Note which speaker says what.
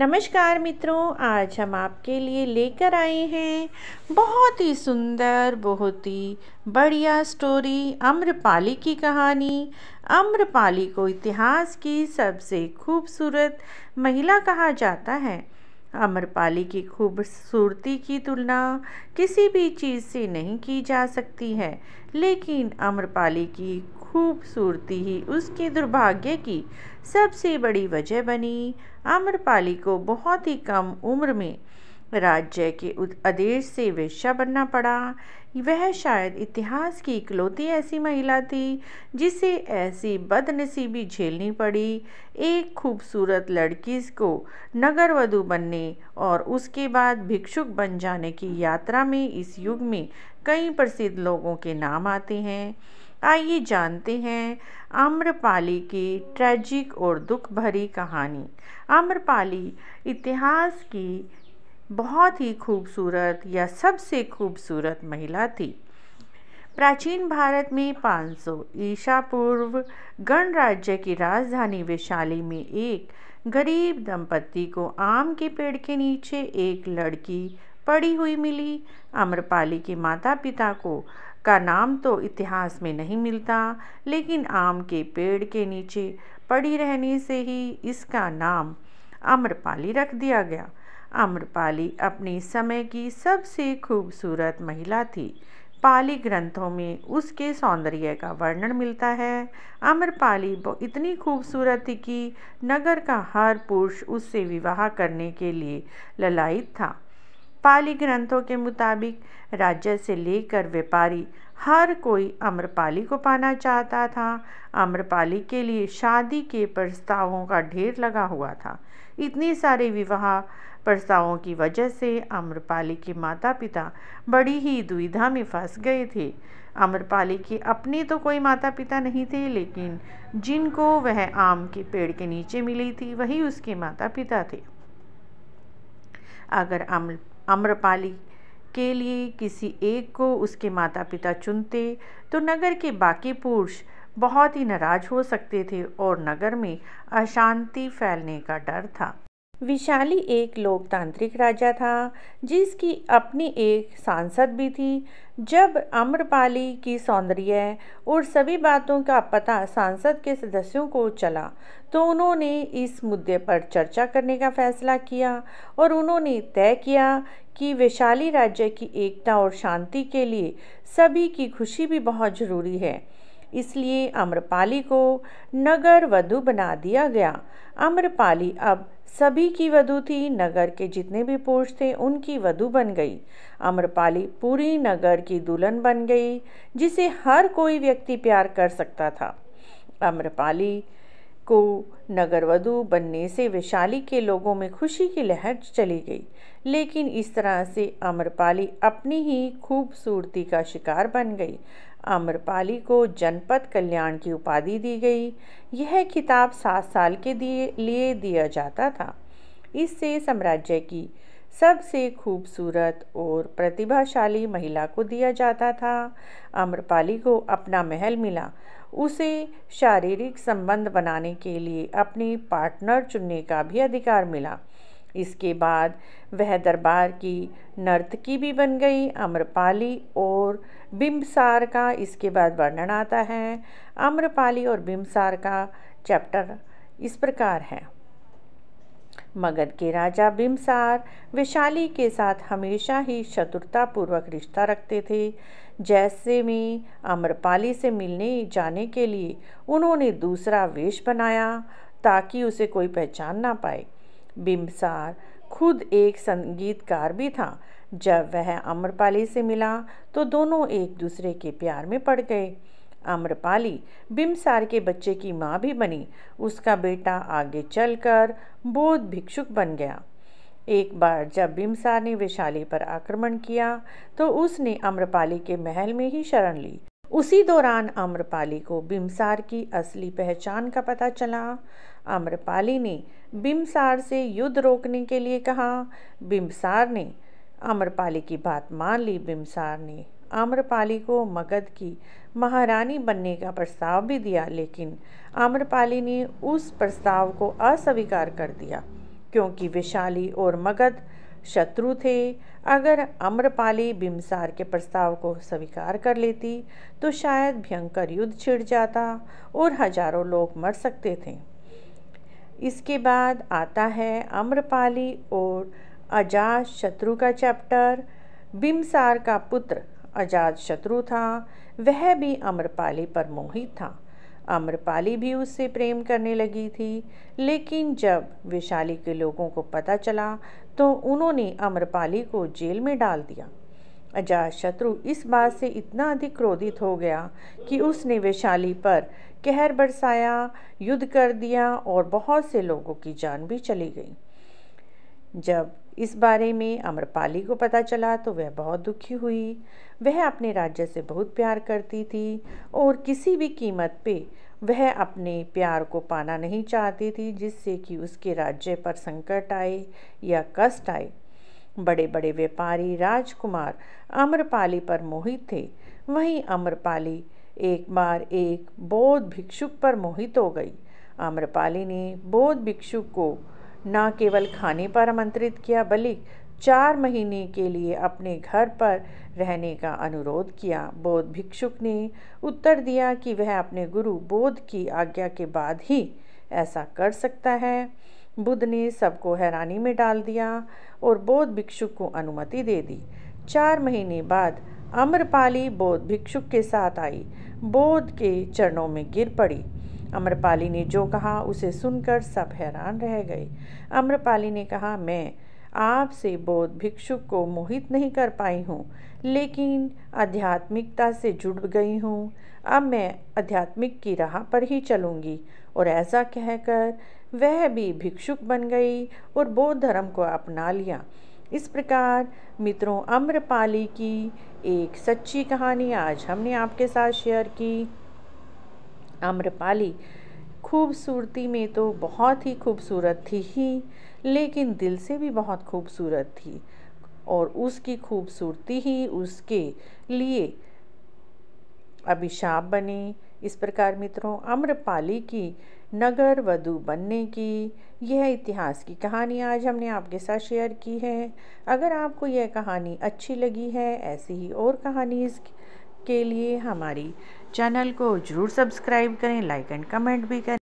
Speaker 1: नमस्कार मित्रों आज हम आपके लिए लेकर आए हैं बहुत ही सुंदर बहुत ही बढ़िया स्टोरी अम्रपाली की कहानी अम्रपाली को इतिहास की सबसे खूबसूरत महिला कहा जाता है अम्रपाली की खूबसूरती की तुलना किसी भी चीज़ से नहीं की जा सकती है लेकिन अम्रपाली की खूबसूरती ही उसके दुर्भाग्य की सबसे बड़ी वजह बनी आम्रपाली को बहुत ही कम उम्र में राज्य के आदेश से वेश्या बनना पड़ा वह शायद इतिहास की इकलौती ऐसी महिला थी जिसे ऐसी बदनसीबी झेलनी पड़ी एक खूबसूरत लड़की को नगर वधु बनने और उसके बाद भिक्षुक बन जाने की यात्रा में इस युग में कई प्रसिद्ध लोगों के नाम आते हैं आइए जानते हैं आम्रपाली की ट्रैजिक और दुख भरी कहानी आम्रपाली इतिहास की बहुत ही खूबसूरत या सबसे खूबसूरत महिला थी प्राचीन भारत में 500 ईसा पूर्व गणराज्य की राजधानी वैशाली में एक गरीब दंपति को आम के पेड़ के नीचे एक लड़की पड़ी हुई मिली अम्रपाली के माता पिता को का नाम तो इतिहास में नहीं मिलता लेकिन आम के पेड़ के नीचे पड़ी रहने से ही इसका नाम आम्रपाली रख दिया गया अम्रपाली अपने समय की सबसे खूबसूरत महिला थी पाली ग्रंथों में उसके सौंदर्य का वर्णन मिलता है आम्रपाली इतनी खूबसूरत थी कि नगर का हर पुरुष उससे विवाह करने के लिए ललायित था पाली ग्रंथों के मुताबिक राज्य से लेकर व्यापारी हर कोई अम्रपाली को पाना चाहता था अम्रपाली के लिए शादी के प्रस्तावों का ढेर लगा हुआ था इतने सारे विवाह प्रस्तावों की वजह से अम्रपाली के माता पिता बड़ी ही दुविधा में फंस गए थे अम्रपाली के अपने तो कोई माता पिता नहीं थे लेकिन जिनको वह आम के पेड़ के नीचे मिली थी वही उसके माता पिता थे अगर अम्र अम्रपाली के लिए किसी एक को उसके माता पिता चुनते तो नगर के बाकी पुरुष बहुत ही नाराज हो सकते थे और नगर में अशांति फैलने का डर था विशाली एक लोकतांत्रिक राजा था जिसकी अपनी एक सांसद भी थी जब अम्रपाली की सौंदर्य और सभी बातों का पता सांसद के सदस्यों को चला तो उन्होंने इस मुद्दे पर चर्चा करने का फैसला किया और उन्होंने तय किया कि वैशाली राज्य की एकता और शांति के लिए सभी की खुशी भी बहुत ज़रूरी है इसलिए अम्रपाली को नगर वधु बना दिया गया अम्रपाली अब सभी की वधु थी नगर के जितने भी पुरुष थे उनकी वधु बन गई अम्रपाली पूरी नगर की दुल्हन बन गई जिसे हर कोई व्यक्ति प्यार कर सकता था अम्रपाली को नगर वधु बनने से वैशाली के लोगों में खुशी की लहर चली गई लेकिन इस तरह से अम्रपाली अपनी ही खूबसूरती का शिकार बन गई अम्रपाली को जनपद कल्याण की उपाधि दी गई यह खिताब सात साल के दिए लिए दिया जाता था इससे साम्राज्य की सबसे खूबसूरत और प्रतिभाशाली महिला को दिया जाता था अम्रपाली को अपना महल मिला उसे शारीरिक संबंध बनाने के लिए अपनी पार्टनर चुनने का भी अधिकार मिला इसके बाद वह दरबार की नर्तकी भी बन गई अम्रपाली और बिम्बसार का इसके बाद वर्णन आता है अम्रपाली और बिम्बसार का चैप्टर इस प्रकार है मगध के राजा बिम्बसार विशाली के साथ हमेशा ही शत्रुतापूर्वक रिश्ता रखते थे जैसे में अम्रपाली से मिलने जाने के लिए उन्होंने दूसरा वेश बनाया ताकि उसे कोई पहचान ना पाए बिम्बसार खुद एक संगीतकार भी था जब वह अम्रपाली से मिला तो दोनों एक दूसरे के प्यार में पड़ गए अम्रपाली बिम्बसार के बच्चे की माँ भी बनी उसका बेटा आगे चलकर बोध भिक्षुक बन गया एक बार जब बिम्बसार ने वैशाली पर आक्रमण किया तो उसने अम्रपाली के महल में ही शरण ली उसी दौरान आम्रपाली को बिमसार की असली पहचान का पता चला आम्रपाली ने बिमसार से युद्ध रोकने के लिए कहा बिमसार ने आम्रपाली की बात मान ली बिमसार ने आम्रपाली को मगध की महारानी बनने का प्रस्ताव भी दिया लेकिन आम्रपाली ने उस प्रस्ताव को अस्वीकार कर दिया क्योंकि विशाली और मगध शत्रु थे अगर अम्रपाली बिम्सार के प्रस्ताव को स्वीकार कर लेती तो शायद भयंकर युद्ध छिड़ जाता और हजारों लोग मर सकते थे इसके बाद आता है अम्रपाली और अजाज शत्रु का चैप्टर बिमसार का पुत्र अजाज शत्रु था वह भी अम्रपाली पर मोहित था अम्रपाली भी उससे प्रेम करने लगी थी लेकिन जब वैशाली के लोगों को पता चला तो उन्होंने अम्रपाली को जेल में डाल दिया अजातशत्रु इस बात से इतना अधिक क्रोधित हो गया कि उसने वैशाली पर कहर बरसाया युद्ध कर दिया और बहुत से लोगों की जान भी चली गई जब इस बारे में अम्रपाली को पता चला तो वह बहुत दुखी हुई वह अपने राज्य से बहुत प्यार करती थी और किसी भी कीमत पे वह अपने प्यार को पाना नहीं चाहती थी जिससे कि उसके राज्य पर संकट आए या कष्ट आए बड़े बड़े व्यापारी राजकुमार अम्रपाली पर मोहित थे वहीं अम्रपाली एक बार एक बौद्ध भिक्षुक पर मोहित हो गई अम्रपाली ने बौद्ध भिक्षुक को न केवल खाने पर आमंत्रित किया बल्कि चार महीने के लिए अपने घर पर रहने का अनुरोध किया बौद्ध भिक्षुक ने उत्तर दिया कि वह अपने गुरु बोध की आज्ञा के बाद ही ऐसा कर सकता है बुद्ध ने सबको हैरानी में डाल दिया और बौद्ध भिक्षुक को अनुमति दे दी चार महीने बाद अम्रपाली बौद्ध भिक्षुक के साथ आई बौद्ध के चरणों में गिर पड़ी अम्रपाली ने जो कहा उसे सुनकर सब हैरान रह गए अम्रपाली ने कहा मैं आपसे बौद्ध भिक्षुक को मोहित नहीं कर पाई हूँ लेकिन आध्यात्मिकता से जुड़ गई हूँ अब मैं आध्यात्मिक की राह पर ही चलूँगी और ऐसा कहकर वह भी भिक्षुक बन गई और बौद्ध धर्म को अपना लिया इस प्रकार मित्रों अम्रपाली की एक सच्ची कहानी आज हमने आपके साथ शेयर की आम्रपाली खूबसूरती में तो बहुत ही खूबसूरत थी ही लेकिन दिल से भी बहुत खूबसूरत थी और उसकी खूबसूरती ही उसके लिए अभिशाप बने इस प्रकार मित्रों आम्रपाली की नगर वधु बनने की यह इतिहास की कहानी आज हमने आपके साथ शेयर की है अगर आपको यह कहानी अच्छी लगी है ऐसी ही और कहानी के लिए हमारी चैनल को ज़रूर सब्सक्राइब करें लाइक एंड कमेंट भी करें